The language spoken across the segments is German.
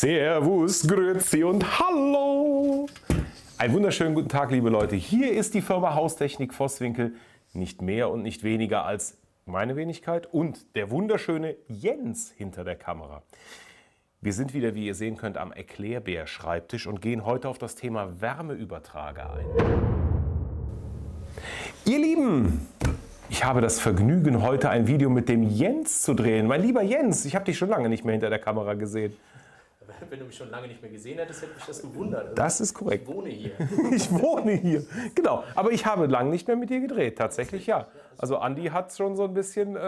Servus, Grüezi und Hallo! Einen wunderschönen guten Tag, liebe Leute. Hier ist die Firma Haustechnik Vosswinkel. Nicht mehr und nicht weniger als meine Wenigkeit und der wunderschöne Jens hinter der Kamera. Wir sind wieder, wie ihr sehen könnt, am Erklärbär-Schreibtisch und gehen heute auf das Thema Wärmeübertrager ein. Ihr Lieben, ich habe das Vergnügen, heute ein Video mit dem Jens zu drehen. Mein lieber Jens, ich habe dich schon lange nicht mehr hinter der Kamera gesehen wenn du mich schon lange nicht mehr gesehen hättest, hätte mich das gewundert. Also das ist korrekt. Ich wohne hier. ich wohne hier, genau. Aber ich habe lange nicht mehr mit dir gedreht, tatsächlich ja. Also Andi hat es schon so ein bisschen äh,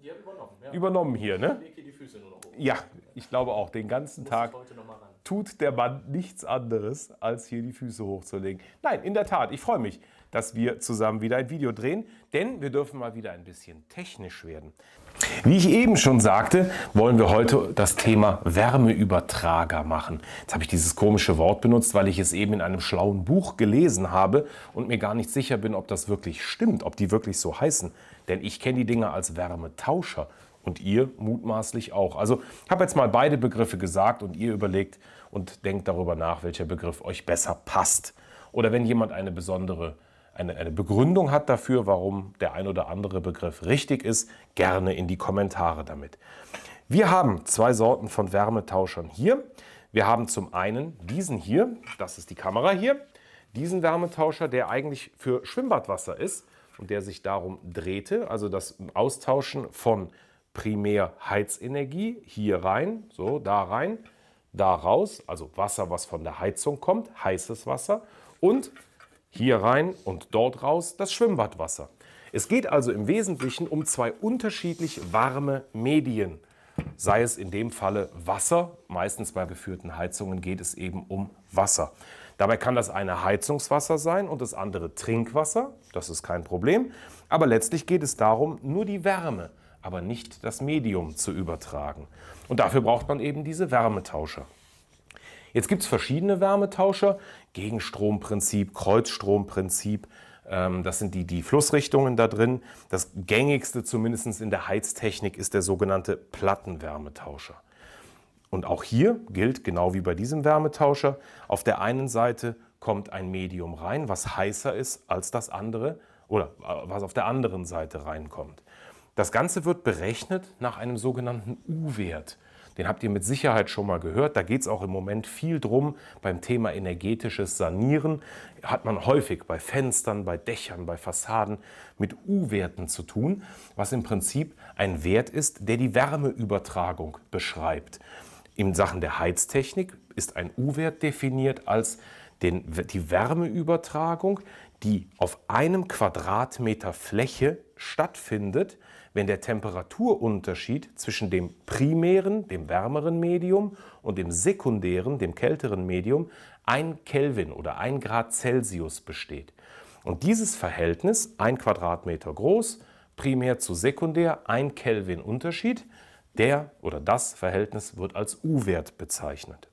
ja, übernommen, ja. übernommen, hier, ne? Ich lege hier die Füße nur noch hoch. Ja, ich glaube auch. Den ganzen Tag tut der Mann nichts anderes, als hier die Füße hochzulegen. Nein, in der Tat, ich freue mich, dass wir zusammen wieder ein Video drehen, denn wir dürfen mal wieder ein bisschen technisch werden. Wie ich eben schon sagte, wollen wir heute das Thema Wärmeübertrager machen. Jetzt habe ich dieses komische Wort benutzt, weil ich es eben in einem schlauen Buch gelesen habe und mir gar nicht sicher bin, ob das wirklich stimmt, ob die wirklich so heißen. Denn ich kenne die Dinger als Wärmetauscher und ihr mutmaßlich auch. Also ich habe jetzt mal beide Begriffe gesagt und ihr überlegt und denkt darüber nach, welcher Begriff euch besser passt. Oder wenn jemand eine besondere eine, eine Begründung hat dafür, warum der ein oder andere Begriff richtig ist, gerne in die Kommentare damit. Wir haben zwei Sorten von Wärmetauschern hier. Wir haben zum einen diesen hier, das ist die Kamera hier, diesen Wärmetauscher, der eigentlich für Schwimmbadwasser ist und der sich darum drehte, also das Austauschen von Primärheizenergie hier rein, so da rein, da raus, also Wasser, was von der Heizung kommt, heißes Wasser und hier rein und dort raus das Schwimmbadwasser. Es geht also im Wesentlichen um zwei unterschiedlich warme Medien. Sei es in dem Falle Wasser, meistens bei geführten Heizungen geht es eben um Wasser. Dabei kann das eine Heizungswasser sein und das andere Trinkwasser, das ist kein Problem. Aber letztlich geht es darum, nur die Wärme, aber nicht das Medium zu übertragen. Und dafür braucht man eben diese Wärmetauscher. Jetzt gibt es verschiedene Wärmetauscher, Gegenstromprinzip, Kreuzstromprinzip. Ähm, das sind die, die Flussrichtungen da drin. Das gängigste zumindest in der Heiztechnik ist der sogenannte Plattenwärmetauscher. Und auch hier gilt, genau wie bei diesem Wärmetauscher, auf der einen Seite kommt ein Medium rein, was heißer ist als das andere oder äh, was auf der anderen Seite reinkommt. Das Ganze wird berechnet nach einem sogenannten U-Wert. Den habt ihr mit Sicherheit schon mal gehört. Da geht es auch im Moment viel drum beim Thema energetisches Sanieren. Hat man häufig bei Fenstern, bei Dächern, bei Fassaden mit U-Werten zu tun, was im Prinzip ein Wert ist, der die Wärmeübertragung beschreibt. In Sachen der Heiztechnik ist ein U-Wert definiert als den, die Wärmeübertragung, die auf einem Quadratmeter Fläche stattfindet, wenn der Temperaturunterschied zwischen dem primären, dem wärmeren Medium und dem sekundären, dem kälteren Medium 1 Kelvin oder 1 Grad Celsius besteht. Und dieses Verhältnis, 1 Quadratmeter groß, primär zu sekundär, 1 Kelvin Unterschied, der oder das Verhältnis wird als U-Wert bezeichnet.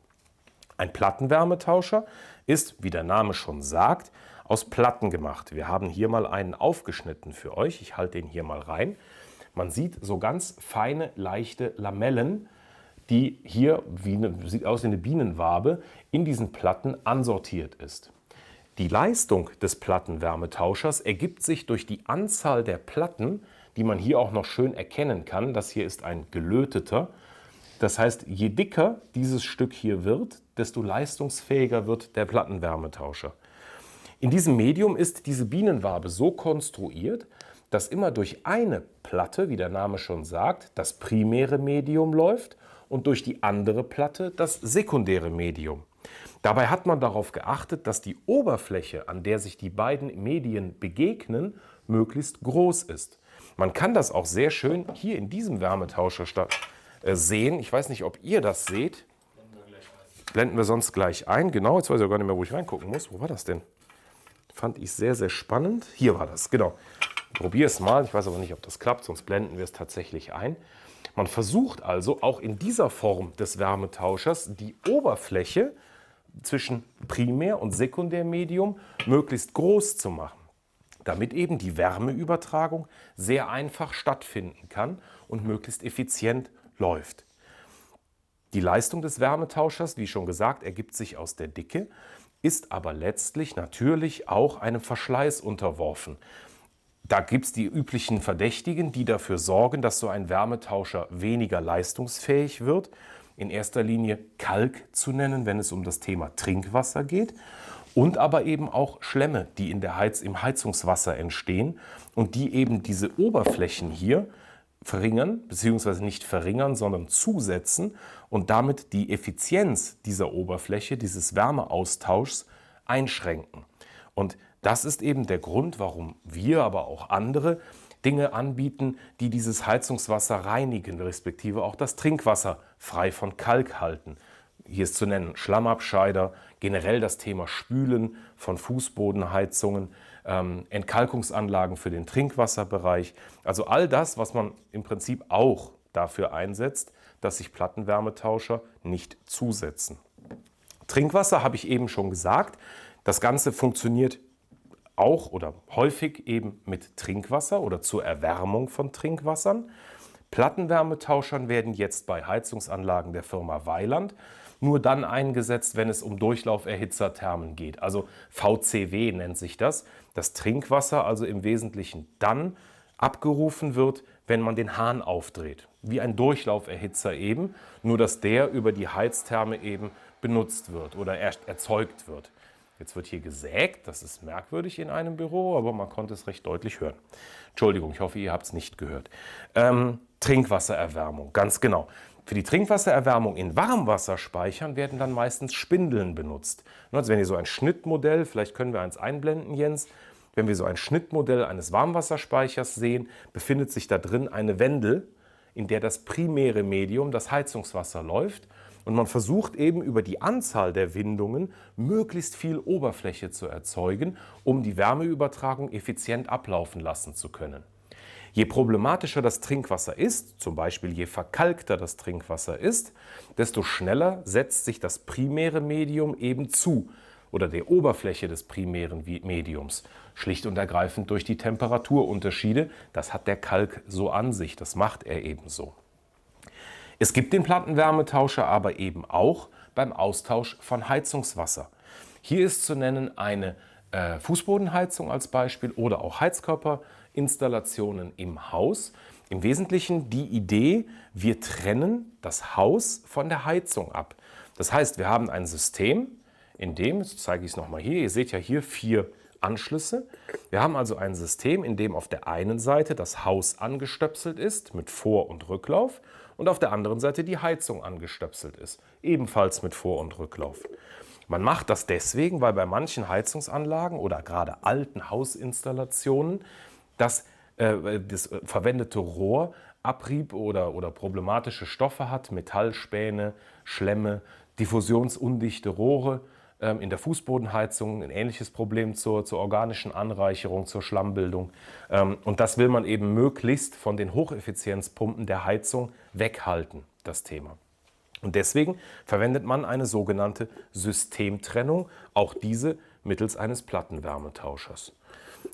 Ein Plattenwärmetauscher ist, wie der Name schon sagt, aus Platten gemacht. Wir haben hier mal einen aufgeschnitten für euch. Ich halte den hier mal rein. Man sieht so ganz feine, leichte Lamellen, die hier, wie eine, sieht aus wie eine Bienenwabe, in diesen Platten ansortiert ist. Die Leistung des Plattenwärmetauschers ergibt sich durch die Anzahl der Platten, die man hier auch noch schön erkennen kann. Das hier ist ein gelöteter. Das heißt, je dicker dieses Stück hier wird, desto leistungsfähiger wird der Plattenwärmetauscher. In diesem Medium ist diese Bienenwabe so konstruiert, dass immer durch eine Platte, wie der Name schon sagt, das primäre Medium läuft und durch die andere Platte das sekundäre Medium. Dabei hat man darauf geachtet, dass die Oberfläche, an der sich die beiden Medien begegnen, möglichst groß ist. Man kann das auch sehr schön hier in diesem Wärmetauscher äh, sehen. Ich weiß nicht, ob ihr das seht. Blenden wir sonst gleich ein. Genau, jetzt weiß ich auch gar nicht mehr, wo ich reingucken muss. Wo war das denn? Fand ich sehr, sehr spannend. Hier war das, genau probiere es mal, ich weiß aber nicht, ob das klappt, sonst blenden wir es tatsächlich ein. Man versucht also auch in dieser Form des Wärmetauschers die Oberfläche zwischen Primär- und Sekundärmedium möglichst groß zu machen, damit eben die Wärmeübertragung sehr einfach stattfinden kann und möglichst effizient läuft. Die Leistung des Wärmetauschers, wie schon gesagt, ergibt sich aus der Dicke, ist aber letztlich natürlich auch einem Verschleiß unterworfen. Da gibt es die üblichen Verdächtigen, die dafür sorgen, dass so ein Wärmetauscher weniger leistungsfähig wird. In erster Linie Kalk zu nennen, wenn es um das Thema Trinkwasser geht. Und aber eben auch Schlemme, die in der Heiz, im Heizungswasser entstehen und die eben diese Oberflächen hier verringern, beziehungsweise nicht verringern, sondern zusetzen und damit die Effizienz dieser Oberfläche, dieses Wärmeaustauschs einschränken. Und das ist eben der Grund, warum wir, aber auch andere Dinge anbieten, die dieses Heizungswasser reinigen, respektive auch das Trinkwasser frei von Kalk halten. Hier ist zu nennen Schlammabscheider, generell das Thema Spülen von Fußbodenheizungen, ähm, Entkalkungsanlagen für den Trinkwasserbereich. Also all das, was man im Prinzip auch dafür einsetzt, dass sich Plattenwärmetauscher nicht zusetzen. Trinkwasser habe ich eben schon gesagt. Das Ganze funktioniert auch oder häufig eben mit Trinkwasser oder zur Erwärmung von Trinkwassern. Plattenwärmetauschern werden jetzt bei Heizungsanlagen der Firma Weiland nur dann eingesetzt, wenn es um Durchlauferhitzerthermen geht. Also VCW nennt sich das. Das Trinkwasser also im Wesentlichen dann abgerufen wird, wenn man den Hahn aufdreht. Wie ein Durchlauferhitzer eben, nur dass der über die Heiztherme eben benutzt wird oder erst erzeugt wird. Jetzt wird hier gesägt, das ist merkwürdig in einem Büro, aber man konnte es recht deutlich hören. Entschuldigung, ich hoffe, ihr habt es nicht gehört. Ähm, Trinkwassererwärmung, ganz genau. Für die Trinkwassererwärmung in Warmwasserspeichern werden dann meistens Spindeln benutzt. Ne, also wenn ihr so ein Schnittmodell, vielleicht können wir eins einblenden, Jens, wenn wir so ein Schnittmodell eines Warmwasserspeichers sehen, befindet sich da drin eine Wendel, in der das primäre Medium, das Heizungswasser, läuft. Und man versucht eben über die Anzahl der Windungen möglichst viel Oberfläche zu erzeugen, um die Wärmeübertragung effizient ablaufen lassen zu können. Je problematischer das Trinkwasser ist, zum Beispiel je verkalkter das Trinkwasser ist, desto schneller setzt sich das primäre Medium eben zu oder der Oberfläche des primären Mediums. Schlicht und ergreifend durch die Temperaturunterschiede. Das hat der Kalk so an sich, das macht er eben so. Es gibt den Plattenwärmetauscher aber eben auch beim Austausch von Heizungswasser. Hier ist zu nennen eine äh, Fußbodenheizung als Beispiel oder auch Heizkörperinstallationen im Haus. Im Wesentlichen die Idee, wir trennen das Haus von der Heizung ab. Das heißt, wir haben ein System, in dem, jetzt zeige ich es nochmal hier, ihr seht ja hier vier Anschlüsse. Wir haben also ein System, in dem auf der einen Seite das Haus angestöpselt ist mit Vor- und Rücklauf und auf der anderen Seite die Heizung angestöpselt ist, ebenfalls mit Vor- und Rücklauf. Man macht das deswegen, weil bei manchen Heizungsanlagen oder gerade alten Hausinstallationen das, äh, das verwendete Rohr Abrieb oder, oder problematische Stoffe hat, Metallspäne, Schlemme, diffusionsundichte Rohre ähm, in der Fußbodenheizung ein ähnliches Problem zur, zur organischen Anreicherung, zur Schlammbildung. Ähm, und das will man eben möglichst von den Hocheffizienzpumpen der Heizung weghalten, das Thema. Und deswegen verwendet man eine sogenannte Systemtrennung, auch diese mittels eines Plattenwärmetauschers.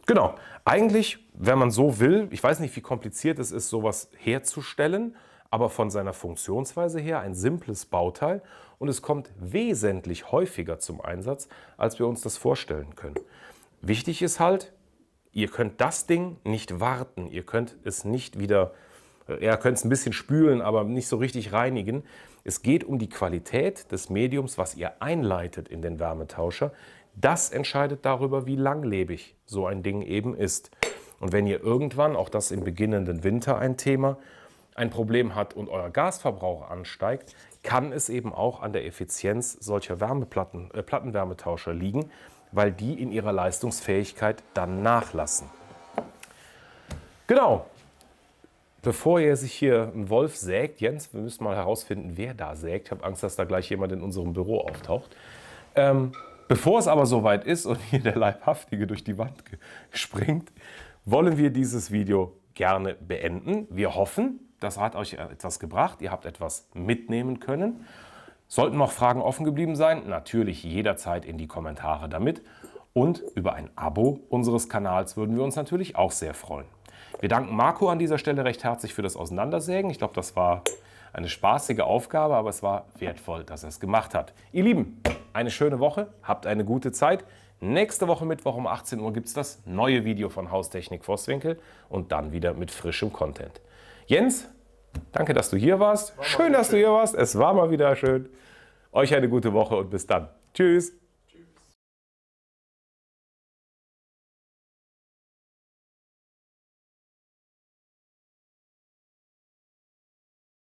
Genau, eigentlich, wenn man so will, ich weiß nicht, wie kompliziert es ist, sowas herzustellen, aber von seiner Funktionsweise her ein simples Bauteil und es kommt wesentlich häufiger zum Einsatz, als wir uns das vorstellen können. Wichtig ist halt, ihr könnt das Ding nicht warten, ihr könnt es nicht wieder, ja, könnt es ein bisschen spülen, aber nicht so richtig reinigen. Es geht um die Qualität des Mediums, was ihr einleitet in den Wärmetauscher. Das entscheidet darüber, wie langlebig so ein Ding eben ist. Und wenn ihr irgendwann, auch das im beginnenden Winter ein Thema, ein Problem hat und euer Gasverbrauch ansteigt, kann es eben auch an der Effizienz solcher Wärmeplatten, äh, Plattenwärmetauscher liegen, weil die in ihrer Leistungsfähigkeit dann nachlassen. Genau. Bevor ihr sich hier ein Wolf sägt, Jens, wir müssen mal herausfinden, wer da sägt. Ich habe Angst, dass da gleich jemand in unserem Büro auftaucht. Ähm, bevor es aber soweit ist und hier der Leibhaftige durch die Wand springt, wollen wir dieses Video gerne beenden. Wir hoffen, das hat euch äh, etwas gebracht. Ihr habt etwas mitnehmen können. Sollten noch Fragen offen geblieben sein, natürlich jederzeit in die Kommentare damit. Und über ein Abo unseres Kanals würden wir uns natürlich auch sehr freuen. Wir danken Marco an dieser Stelle recht herzlich für das Auseinandersägen. Ich glaube, das war eine spaßige Aufgabe, aber es war wertvoll, dass er es gemacht hat. Ihr Lieben, eine schöne Woche, habt eine gute Zeit. Nächste Woche Mittwoch um 18 Uhr gibt es das neue Video von Haustechnik Vosswinkel und dann wieder mit frischem Content. Jens, danke, dass du hier warst. War schön, dass schön. du hier warst. Es war mal wieder schön. Euch eine gute Woche und bis dann. Tschüss.